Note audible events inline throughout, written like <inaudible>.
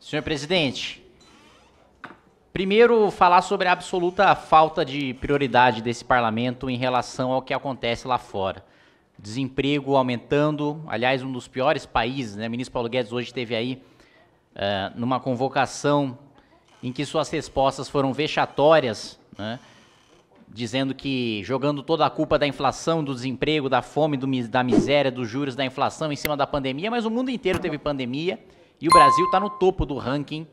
Senhor presidente, primeiro falar sobre a absoluta falta de prioridade desse parlamento em relação ao que acontece lá fora. Desemprego aumentando, aliás, um dos piores países, né? O ministro Paulo Guedes hoje teve aí uh, numa convocação em que suas respostas foram vexatórias, né? dizendo que jogando toda a culpa da inflação, do desemprego, da fome, do, da miséria, dos juros, da inflação em cima da pandemia, mas o mundo inteiro teve pandemia e o Brasil está no topo do ranking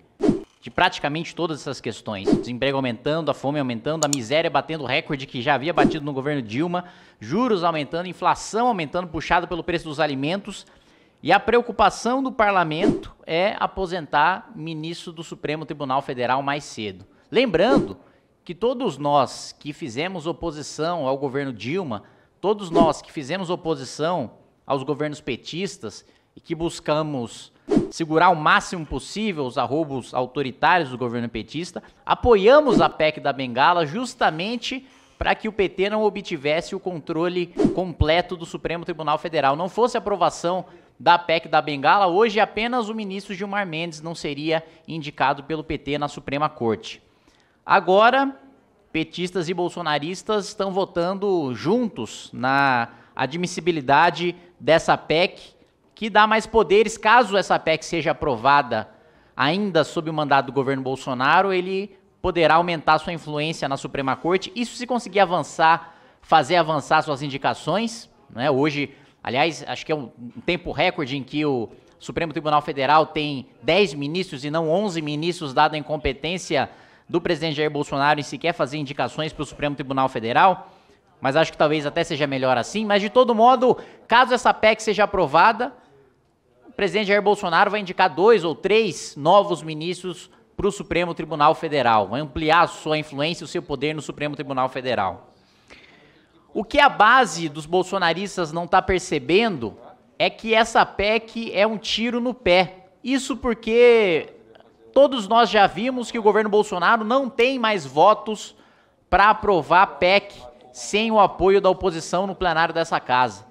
de praticamente todas essas questões. Desemprego aumentando, a fome aumentando, a miséria batendo o recorde que já havia batido no governo Dilma, juros aumentando, inflação aumentando, puxada pelo preço dos alimentos. E a preocupação do parlamento é aposentar ministro do Supremo Tribunal Federal mais cedo. Lembrando que todos nós que fizemos oposição ao governo Dilma, todos nós que fizemos oposição aos governos petistas e que buscamos segurar o máximo possível os arroubos autoritários do governo petista, apoiamos a PEC da Bengala justamente para que o PT não obtivesse o controle completo do Supremo Tribunal Federal. Não fosse aprovação da PEC da Bengala, hoje apenas o ministro Gilmar Mendes não seria indicado pelo PT na Suprema Corte. Agora, petistas e bolsonaristas estão votando juntos na admissibilidade dessa PEC que dá mais poderes, caso essa PEC seja aprovada ainda sob o mandato do governo Bolsonaro, ele poderá aumentar sua influência na Suprema Corte. Isso se conseguir avançar, fazer avançar suas indicações. Né? Hoje, aliás, acho que é um tempo recorde em que o Supremo Tribunal Federal tem 10 ministros e não 11 ministros, dada a incompetência do presidente Jair Bolsonaro em sequer fazer indicações para o Supremo Tribunal Federal. Mas acho que talvez até seja melhor assim. Mas de todo modo, caso essa PEC seja aprovada, presidente Jair Bolsonaro vai indicar dois ou três novos ministros para o Supremo Tribunal Federal, vai ampliar a sua influência e o seu poder no Supremo Tribunal Federal. O que a base dos bolsonaristas não está percebendo é que essa PEC é um tiro no pé. Isso porque todos nós já vimos que o governo Bolsonaro não tem mais votos para aprovar a PEC sem o apoio da oposição no plenário dessa casa.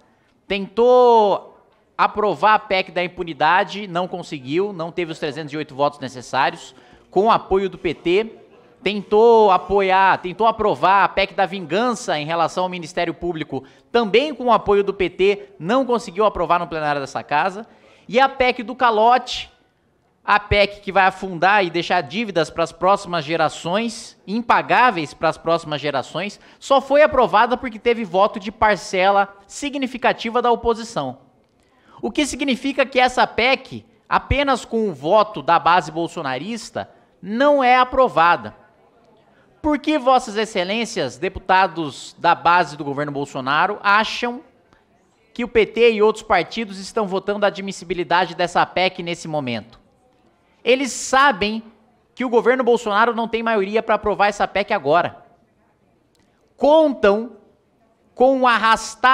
Tentou aprovar a PEC da impunidade, não conseguiu, não teve os 308 votos necessários, com o apoio do PT, tentou apoiar, tentou aprovar a PEC da vingança em relação ao Ministério Público, também com o apoio do PT, não conseguiu aprovar no plenário dessa casa, e a PEC do calote, a PEC que vai afundar e deixar dívidas para as próximas gerações, impagáveis para as próximas gerações, só foi aprovada porque teve voto de parcela significativa da oposição. O que significa que essa PEC, apenas com o voto da base bolsonarista, não é aprovada. Por que Vossas Excelências, deputados da base do governo Bolsonaro, acham que o PT e outros partidos estão votando a admissibilidade dessa PEC nesse momento? Eles sabem que o governo Bolsonaro não tem maioria para aprovar essa PEC agora. Contam com arrastar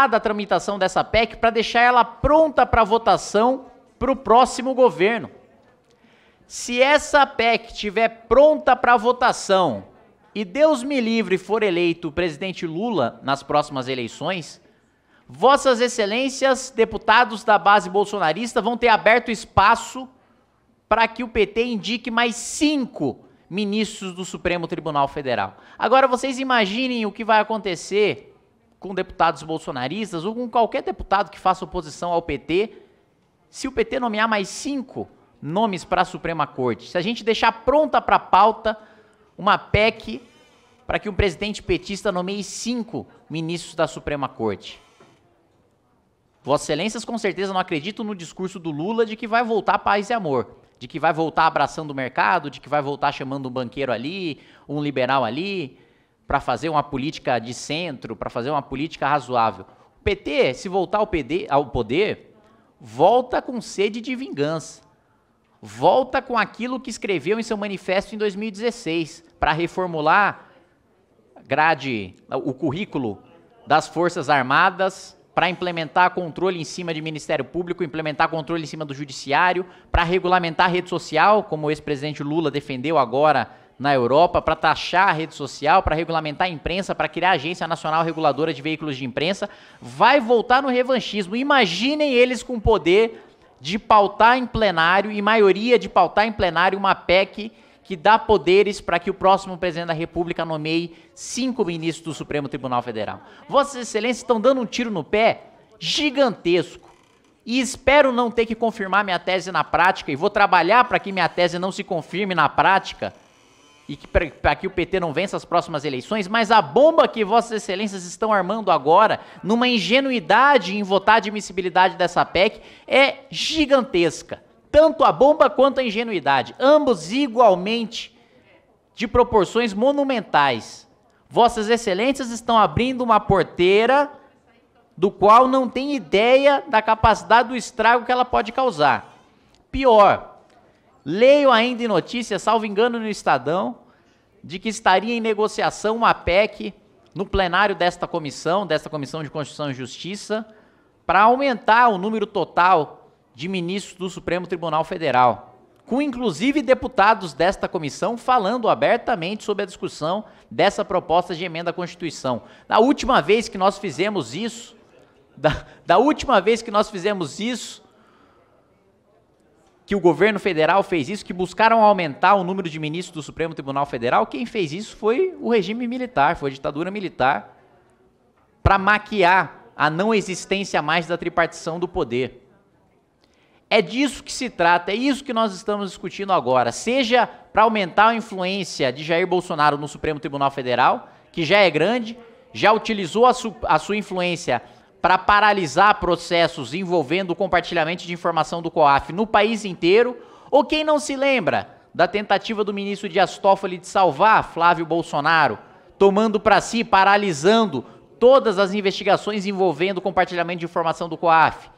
arrastada tramitação dessa PEC para deixar ela pronta para votação para o próximo governo. Se essa PEC tiver pronta para votação e Deus me livre for eleito o presidente Lula nas próximas eleições, Vossas Excelências, deputados da base bolsonarista, vão ter aberto espaço para que o PT indique mais cinco ministros do Supremo Tribunal Federal. Agora vocês imaginem o que vai acontecer com deputados bolsonaristas ou com qualquer deputado que faça oposição ao PT, se o PT nomear mais cinco nomes para a Suprema Corte, se a gente deixar pronta para pauta uma PEC para que o um presidente petista nomeie cinco ministros da Suprema Corte. vossas Excelências com certeza não acreditam no discurso do Lula de que vai voltar paz e amor, de que vai voltar abraçando o mercado, de que vai voltar chamando um banqueiro ali, um liberal ali, para fazer uma política de centro, para fazer uma política razoável. O PT, se voltar ao, PD, ao poder, volta com sede de vingança. Volta com aquilo que escreveu em seu manifesto em 2016, para reformular grade, o currículo das Forças Armadas, para implementar controle em cima de Ministério Público, implementar controle em cima do Judiciário, para regulamentar a rede social, como o ex-presidente Lula defendeu agora na Europa para taxar a rede social, para regulamentar a imprensa, para criar a Agência Nacional Reguladora de Veículos de Imprensa, vai voltar no revanchismo. Imaginem eles com poder de pautar em plenário e maioria de pautar em plenário uma PEC que dá poderes para que o próximo presidente da República nomeie cinco ministros do Supremo Tribunal Federal. Vossas Excelências estão dando um tiro no pé gigantesco. E espero não ter que confirmar minha tese na prática e vou trabalhar para que minha tese não se confirme na prática e que para que o PT não vença as próximas eleições, mas a bomba que vossas excelências estão armando agora, numa ingenuidade em votar a admissibilidade dessa PEC, é gigantesca. Tanto a bomba quanto a ingenuidade, ambos igualmente de proporções monumentais. Vossas excelências estão abrindo uma porteira do qual não tem ideia da capacidade do estrago que ela pode causar. Pior, Leio ainda em notícias, salvo engano no Estadão, de que estaria em negociação uma PEC no plenário desta comissão, desta Comissão de Constituição e Justiça, para aumentar o número total de ministros do Supremo Tribunal Federal, com inclusive deputados desta comissão falando abertamente sobre a discussão dessa proposta de emenda à Constituição. Na última vez que nós fizemos isso, <laughs> da, da última vez que nós fizemos isso, que o governo federal fez isso, que buscaram aumentar o número de ministros do Supremo Tribunal Federal, quem fez isso foi o regime militar, foi a ditadura militar, para maquiar a não existência mais da tripartição do poder. É disso que se trata, é isso que nós estamos discutindo agora. Seja para aumentar a influência de Jair Bolsonaro no Supremo Tribunal Federal, que já é grande, já utilizou a, su a sua influência para paralisar processos envolvendo o compartilhamento de informação do COAF no país inteiro, ou quem não se lembra da tentativa do ministro Dias Toffoli de salvar Flávio Bolsonaro, tomando para si, paralisando todas as investigações envolvendo o compartilhamento de informação do COAF,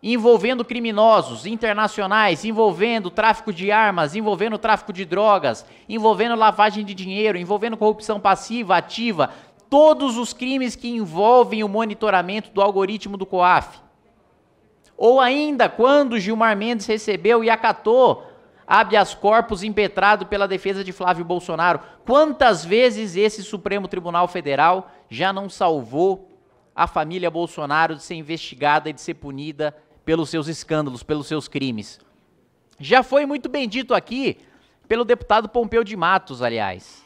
envolvendo criminosos internacionais, envolvendo tráfico de armas, envolvendo tráfico de drogas, envolvendo lavagem de dinheiro, envolvendo corrupção passiva, ativa, todos os crimes que envolvem o monitoramento do algoritmo do COAF. Ou ainda, quando Gilmar Mendes recebeu e acatou habeas corpus impetrado pela defesa de Flávio Bolsonaro. Quantas vezes esse Supremo Tribunal Federal já não salvou a família Bolsonaro de ser investigada e de ser punida pelos seus escândalos, pelos seus crimes? Já foi muito bem dito aqui pelo deputado Pompeu de Matos, aliás.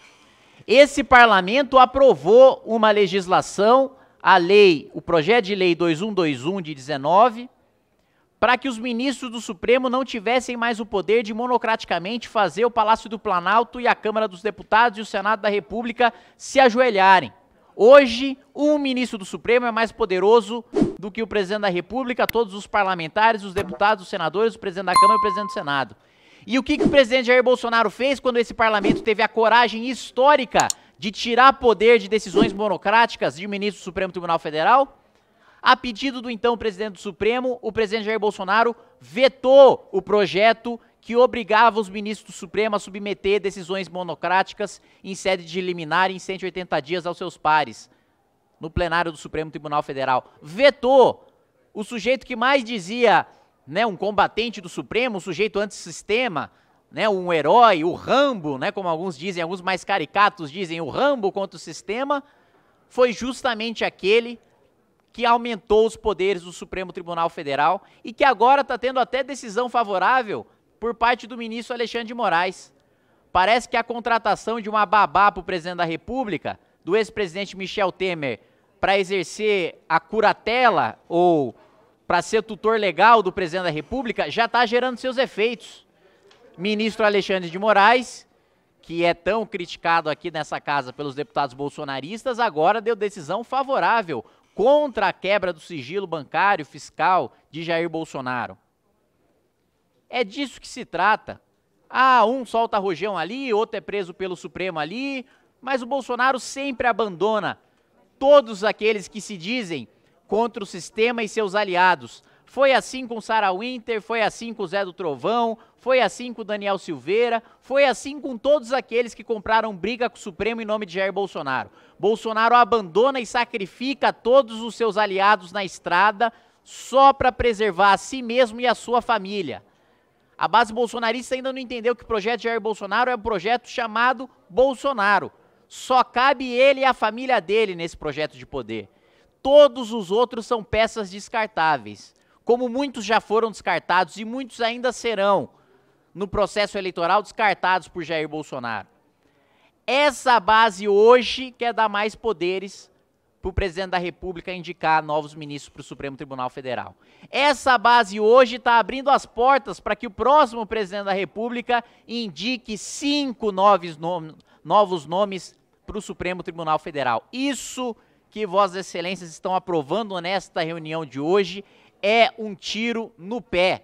Esse parlamento aprovou uma legislação, a lei, o projeto de lei 2121 de 19, para que os ministros do Supremo não tivessem mais o poder de monocraticamente fazer o Palácio do Planalto e a Câmara dos Deputados e o Senado da República se ajoelharem. Hoje, um ministro do Supremo é mais poderoso do que o presidente da República, todos os parlamentares, os deputados, os senadores, o presidente da Câmara e o presidente do Senado. E o que, que o presidente Jair Bolsonaro fez quando esse parlamento teve a coragem histórica de tirar poder de decisões monocráticas de ministro do Supremo Tribunal Federal? A pedido do então presidente do Supremo, o presidente Jair Bolsonaro vetou o projeto que obrigava os ministros do Supremo a submeter decisões monocráticas em sede de liminar em 180 dias aos seus pares, no plenário do Supremo Tribunal Federal. Vetou o sujeito que mais dizia né, um combatente do Supremo, um sujeito antissistema, né, um herói, o Rambo, né, como alguns dizem, alguns mais caricatos dizem, o Rambo contra o sistema, foi justamente aquele que aumentou os poderes do Supremo Tribunal Federal e que agora está tendo até decisão favorável por parte do ministro Alexandre de Moraes. Parece que a contratação de uma babá para o presidente da República, do ex-presidente Michel Temer, para exercer a curatela ou para ser tutor legal do presidente da República já está gerando seus efeitos. Ministro Alexandre de Moraes, que é tão criticado aqui nessa casa pelos deputados bolsonaristas, agora deu decisão favorável contra a quebra do sigilo bancário fiscal de Jair Bolsonaro. É disso que se trata. Ah, um solta rojão ali, outro é preso pelo Supremo ali, mas o Bolsonaro sempre abandona todos aqueles que se dizem contra o sistema e seus aliados. Foi assim com Sarah Winter, foi assim com Zé do Trovão, foi assim com Daniel Silveira, foi assim com todos aqueles que compraram briga com o Supremo em nome de Jair Bolsonaro. Bolsonaro abandona e sacrifica todos os seus aliados na estrada só para preservar a si mesmo e a sua família. A base bolsonarista ainda não entendeu que o projeto Jair Bolsonaro é um projeto chamado Bolsonaro. Só cabe ele e a família dele nesse projeto de poder. Todos os outros são peças descartáveis. Como muitos já foram descartados e muitos ainda serão no processo eleitoral descartados por Jair Bolsonaro. Essa base hoje quer dar mais poderes para o presidente da República indicar novos ministros para o Supremo Tribunal Federal. Essa base hoje está abrindo as portas para que o próximo presidente da República indique cinco novos nomes, novos nomes para o Supremo Tribunal Federal. Isso é que Vossas Excelências estão aprovando nesta reunião de hoje é um tiro no pé.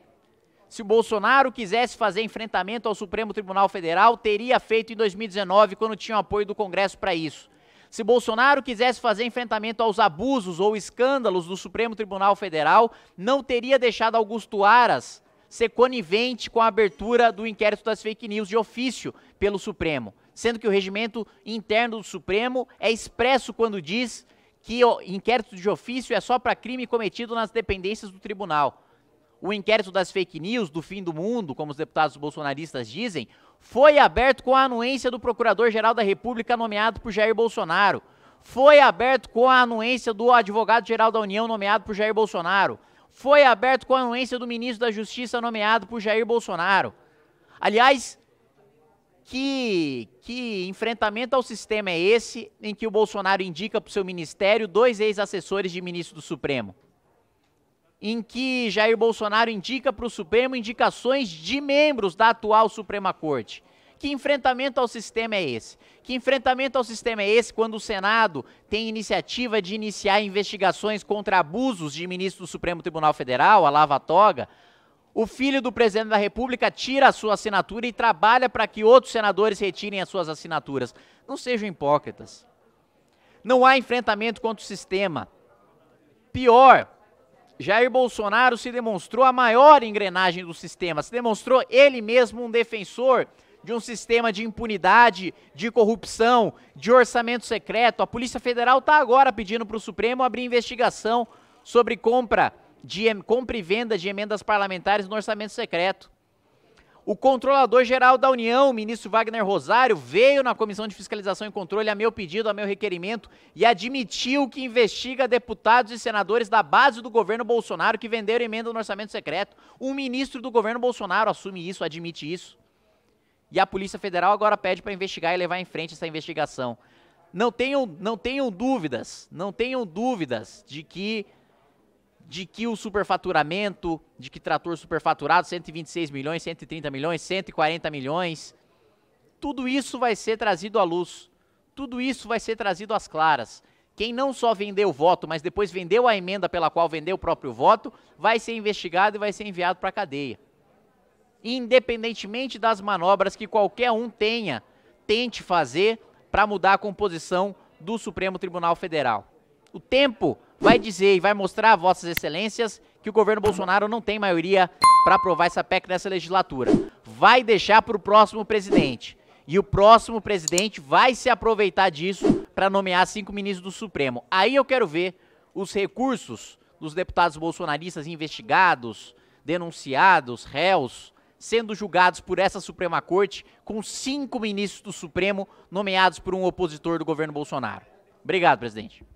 Se Bolsonaro quisesse fazer enfrentamento ao Supremo Tribunal Federal, teria feito em 2019, quando tinha o apoio do Congresso para isso. Se Bolsonaro quisesse fazer enfrentamento aos abusos ou escândalos do Supremo Tribunal Federal, não teria deixado Augusto Aras ser conivente com a abertura do inquérito das fake news de ofício pelo Supremo, sendo que o regimento interno do Supremo é expresso quando diz que o inquérito de ofício é só para crime cometido nas dependências do tribunal. O inquérito das fake news, do fim do mundo, como os deputados bolsonaristas dizem, foi aberto com a anuência do Procurador-Geral da República nomeado por Jair Bolsonaro. Foi aberto com a anuência do Advogado-Geral da União nomeado por Jair Bolsonaro. Foi aberto com a anuência do Ministro da Justiça nomeado por Jair Bolsonaro. Aliás, que, que enfrentamento ao sistema é esse em que o Bolsonaro indica para o seu ministério dois ex-assessores de ministro do Supremo? Em que Jair Bolsonaro indica para o Supremo indicações de membros da atual Suprema Corte? Que enfrentamento ao sistema é esse? Que enfrentamento ao sistema é esse quando o Senado tem iniciativa de iniciar investigações contra abusos de ministro do Supremo Tribunal Federal, a Lava Toga, o filho do presidente da República tira a sua assinatura e trabalha para que outros senadores retirem as suas assinaturas. Não sejam hipócritas. Não há enfrentamento contra o sistema. Pior, Jair Bolsonaro se demonstrou a maior engrenagem do sistema, se demonstrou ele mesmo um defensor de um sistema de impunidade, de corrupção, de orçamento secreto. A Polícia Federal está agora pedindo para o Supremo abrir investigação sobre compra de compra e venda de emendas parlamentares no orçamento secreto. O controlador-geral da União, o ministro Wagner Rosário, veio na Comissão de Fiscalização e Controle a meu pedido, a meu requerimento, e admitiu que investiga deputados e senadores da base do governo Bolsonaro que venderam emenda no orçamento secreto. Um ministro do governo Bolsonaro assume isso, admite isso. E a Polícia Federal agora pede para investigar e levar em frente essa investigação. Não tenham, não tenham dúvidas, não tenham dúvidas de que de que o superfaturamento, de que trator superfaturado, 126 milhões, 130 milhões, 140 milhões, tudo isso vai ser trazido à luz. Tudo isso vai ser trazido às claras. Quem não só vendeu o voto, mas depois vendeu a emenda pela qual vendeu o próprio voto, vai ser investigado e vai ser enviado para a cadeia. Independentemente das manobras que qualquer um tenha, tente fazer para mudar a composição do Supremo Tribunal Federal. O tempo vai dizer e vai mostrar a vossas excelências que o governo Bolsonaro não tem maioria para aprovar essa PEC nessa legislatura. Vai deixar para o próximo presidente. E o próximo presidente vai se aproveitar disso para nomear cinco ministros do Supremo. Aí eu quero ver os recursos dos deputados bolsonaristas investigados, denunciados, réus, sendo julgados por essa Suprema Corte com cinco ministros do Supremo nomeados por um opositor do governo Bolsonaro. Obrigado, presidente.